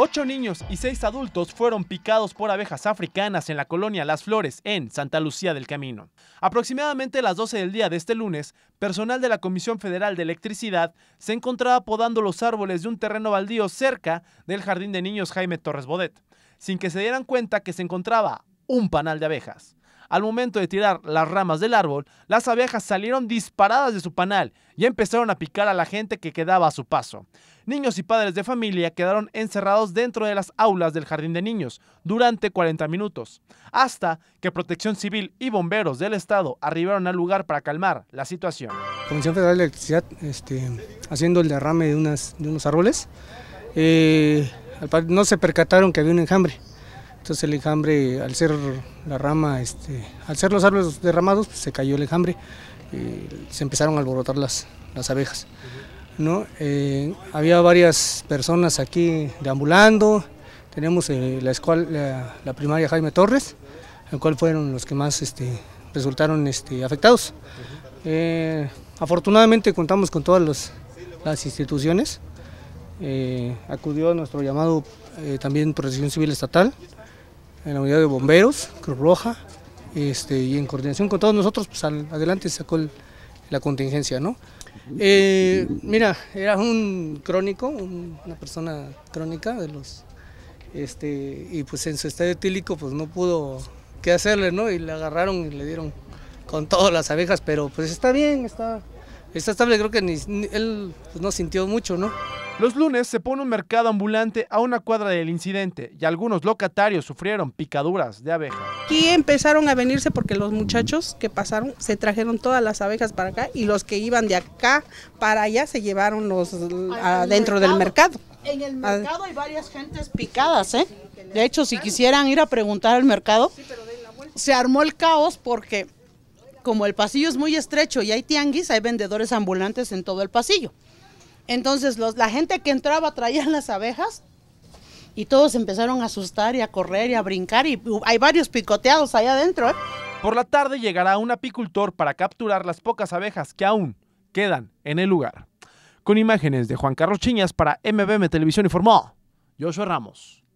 Ocho niños y seis adultos fueron picados por abejas africanas en la colonia Las Flores, en Santa Lucía del Camino. Aproximadamente a las 12 del día de este lunes, personal de la Comisión Federal de Electricidad se encontraba podando los árboles de un terreno baldío cerca del jardín de niños Jaime Torres Bodet, sin que se dieran cuenta que se encontraba un panal de abejas. Al momento de tirar las ramas del árbol, las abejas salieron disparadas de su panal y empezaron a picar a la gente que quedaba a su paso. Niños y padres de familia quedaron encerrados dentro de las aulas del jardín de niños durante 40 minutos, hasta que Protección Civil y bomberos del estado arribaron al lugar para calmar la situación. Comisión Federal de Electricidad este, haciendo el derrame de, unos árboles, eh, no se percataron que había un enjambre. Entonces el enjambre, al ser la rama, este, al ser los árboles derramados, pues, se cayó el enjambre y se empezaron a alborotar las, abejas. Eh, había varias personas aquí deambulando, tenemos eh, la, escuela, la, primaria Jaime Torres, el cual fueron los que más este, resultaron este, afectados. Eh, afortunadamente contamos con todas las instituciones, acudió a nuestro llamado también Protección Civil Estatal, en la unidad de bomberos, Cruz Roja, este, y en coordinación con todos nosotros, pues al, adelante sacó la contingencia, ¿no? Eh, mira, era un crónico, una persona crónica de los, este, y pues en su estadio tílico pues no pudo qué hacerle, ¿no? Y le agarraron y le dieron con todas las abejas, pero pues está bien, está, está estable, creo que él pues, no sintió mucho, ¿no? Los lunes se pone un mercado ambulante a una cuadra del incidente y algunos locatarios sufrieron picaduras de abeja. Aquí empezaron a venirse porque los muchachos que pasaron se trajeron todas las abejas para acá y los que iban de acá para allá se llevaron los dentro del mercado. En el ah. mercado hay varias gentes picadas, ¿eh? De hecho, si quisieran ir a preguntar al mercado, se armó el caos porque como el pasillo es muy estrecho y hay tianguis, hay vendedores ambulantes en todo el pasillo. Entonces la gente que entraba traía las abejas y todos empezaron a asustar y a correr y a brincar y hay varios picoteados allá adentro. ¿eh? Por la tarde llegará un apicultor para capturar las pocas abejas que aún quedan en el lugar. Con imágenes de Juan Carlos Chiñas para MBM Televisión informó Joshua Ramos.